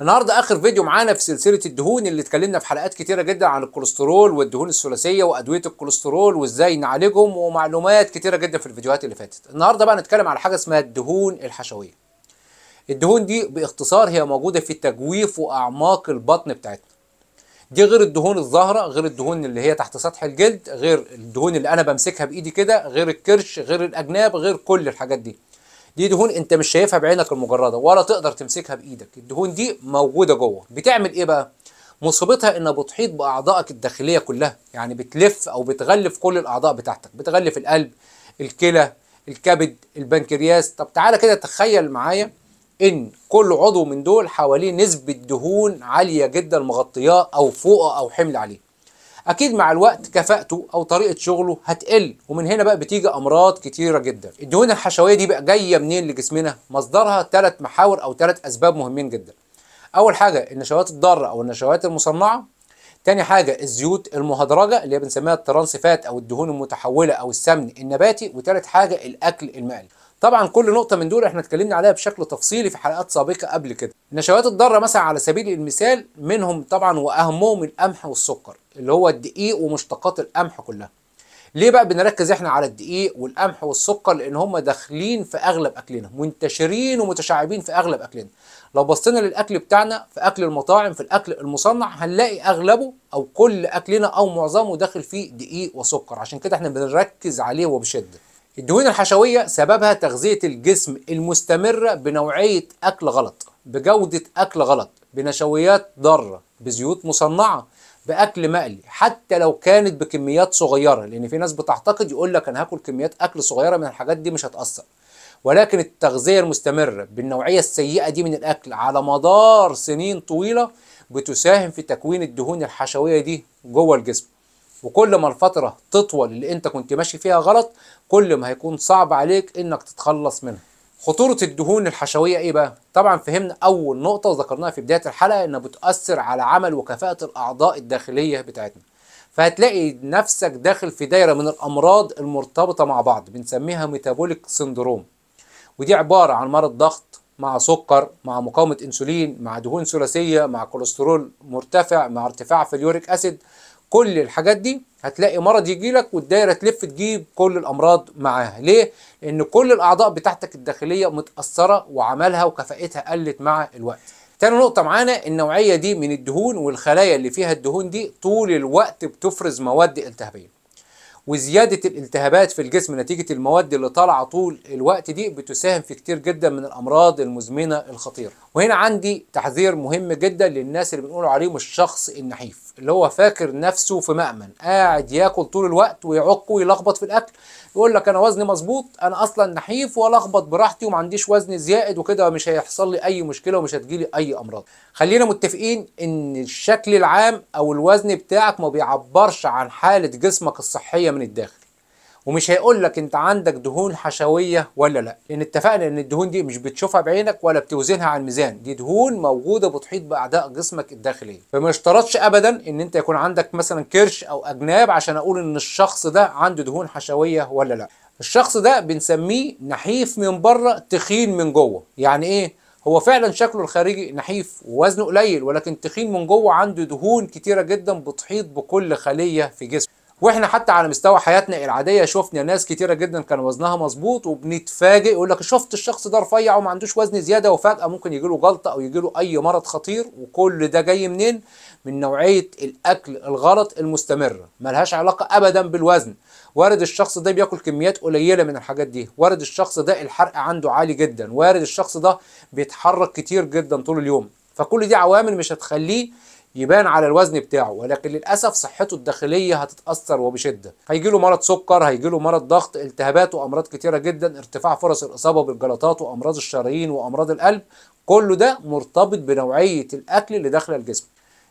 النهارده اخر فيديو معانا في سلسله الدهون اللي اتكلمنا في حلقات كتيره جدا عن الكوليسترول والدهون الثلاثيه وادويه الكوليسترول وازاي نعالجهم ومعلومات كتيره جدا في الفيديوهات اللي فاتت النهارده بقى نتكلم على حاجه اسمها الدهون الحشويه الدهون دي باختصار هي موجوده في تجويف واعماق البطن بتاعتنا دي غير الدهون الظاهره غير الدهون اللي هي تحت سطح الجلد غير الدهون اللي انا بمسكها بايدي كده غير الكرش غير الاجناب غير كل الحاجات دي دي دهون انت مش شايفها بعينك المجرده ولا تقدر تمسكها بايدك الدهون دي موجوده جوه بتعمل ايه بقى مصيبتها انها بتحيط باعضائك الداخليه كلها يعني بتلف او بتغلف كل الاعضاء بتاعتك بتغلف القلب الكلى الكبد البنكرياس طب تعالى كده تخيل معايا ان كل عضو من دول حواليه نسبه دهون عاليه جدا مغطياه او فوقه او حمل عليه اكيد مع الوقت كفاءته او طريقه شغله هتقل ومن هنا بقى بتيجي امراض كتيره جدا الدهون الحشويه دي بقى جايه منين لجسمنا مصدرها ثلاث محاور او ثلاث اسباب مهمين جدا اول حاجه النشويات الضاره او النشويات المصنعه تاني حاجة الزيوت المهدرجة اللي هي بنسميها الترانس فات أو الدهون المتحولة أو السمن النباتي وتالت حاجة الأكل المقلي طبعا كل نقطه من دول احنا اتكلمنا عليها بشكل تفصيلي في حلقات سابقه قبل كده النشويات الضاره مثلا على سبيل المثال منهم طبعا واهمهم القمح والسكر اللي هو الدقيق ومشتقات القمح كلها ليه بقى بنركز احنا على الدقيق والقمح والسكر لان هم داخلين في اغلب اكلنا منتشرين ومتشعبين في اغلب اكلنا لو بصينا للاكل بتاعنا في اكل المطاعم في الاكل المصنع هنلاقي اغلبه او كل اكلنا او معظمه داخل فيه دقيق وسكر عشان كده احنا بنركز عليه وبشده الدهون الحشويه سببها تغذيه الجسم المستمره بنوعيه اكل غلط بجوده اكل غلط بنشويات ضاره بزيوت مصنعه باكل مقلي حتى لو كانت بكميات صغيره لان في ناس بتعتقد يقول لك انا هاكل كميات اكل صغيره من الحاجات دي مش هتاثر ولكن التغذيه المستمره بالنوعيه السيئه دي من الاكل على مدار سنين طويله بتساهم في تكوين الدهون الحشويه دي جوه الجسم وكل ما الفتره تطول اللي انت كنت ماشي فيها غلط كل ما هيكون صعب عليك انك تتخلص منها خطورة الدهون الحشوية ايه بقى؟ طبعا فهمنا اول نقطة وذكرناها في بداية الحلقة انها بتأثر على عمل وكفاءة الاعضاء الداخلية بتاعتنا فهتلاقي نفسك داخل في دايرة من الامراض المرتبطة مع بعض بنسميها ميتابوليك سندروم ودي عبارة عن مرض ضغط مع سكر مع مقاومة انسولين مع دهون ثلاثية مع كوليسترول مرتفع مع ارتفاع في اليوريك اسيد كل الحاجات دي هتلاقي مرض يجي لك والدايره تلف تجيب كل الامراض معاها ليه لان كل الاعضاء بتاعتك الداخليه متاثره وعملها وكفائتها قلت مع الوقت تاني نقطة معانا النوعية دي من الدهون والخلايا اللي فيها الدهون دي طول الوقت بتفرز مواد التهابية وزيادة الالتهابات في الجسم نتيجة المواد اللي طالعة طول الوقت دي بتساهم في كتير جدا من الأمراض المزمنة الخطيرة وهنا عندي تحذير مهم جدا للناس اللي بنقول عليهم الشخص النحيف اللي هو فاكر نفسه في مأمن قاعد ياكل طول الوقت ويعق ويلخبط في الأكل يقول لك أنا وزني مظبوط أنا أصلا نحيف وألخبط براحتي وما عنديش وزن زائد وكده مش هيحصل لي أي مشكلة ومش هتجيلي أي أمراض خلينا متفقين إن الشكل العام أو الوزن بتاعك ما بيعبرش عن حالة جسمك الصحية الحيويه من الداخل ومش هيقول لك انت عندك دهون حشويه ولا لا لان اتفقنا ان الدهون دي مش بتشوفها بعينك ولا بتوزنها على الميزان دي دهون موجوده بتحيط باعضاء جسمك الداخليه فما اشترطش ابدا ان انت يكون عندك مثلا كرش او اجناب عشان اقول ان الشخص ده عنده دهون حشويه ولا لا الشخص ده بنسميه نحيف من بره تخين من جوه يعني ايه هو فعلا شكله الخارجي نحيف ووزنه قليل ولكن تخين من جوه عنده دهون كتيره جدا بتحيط بكل خليه في جسمه واحنا حتى على مستوى حياتنا العاديه شفنا ناس كتيره جدا كان وزنها مظبوط وبنتفاجئ يقول لك شفت الشخص ده رفيع وما عندوش وزن زياده وفجاه ممكن يجي له جلطه او يجي له اي مرض خطير وكل ده جاي منين؟ من نوعيه الاكل الغلط المستمره ملهاش علاقه ابدا بالوزن وارد الشخص ده بياكل كميات قليله من الحاجات دي وارد الشخص ده الحرق عنده عالي جدا وارد الشخص ده بيتحرك كتير جدا طول اليوم فكل دي عوامل مش هتخليه يبان على الوزن بتاعه ولكن للاسف صحته الداخليه هتتاثر وبشده هيجي له مرض سكر هيجي له مرض ضغط التهابات وامراض كتيره جدا ارتفاع فرص الاصابه بالجلطات وامراض الشرايين وامراض القلب كل ده مرتبط بنوعيه الاكل اللي داخله الجسم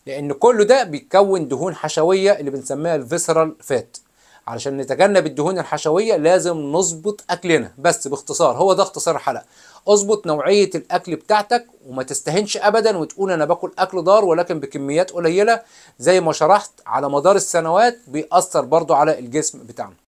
لان كل ده بيتكون دهون حشويه اللي بنسميها الفيسرال فات علشان نتجنب الدهون الحشويه لازم نظبط اكلنا بس باختصار هو ده اختصار الحلقه اظبط نوعيه الاكل بتاعتك وما تستهنش ابدا وتقول انا باكل اكل ضار ولكن بكميات قليله زي ما شرحت على مدار السنوات بيأثر برضو على الجسم بتاعنا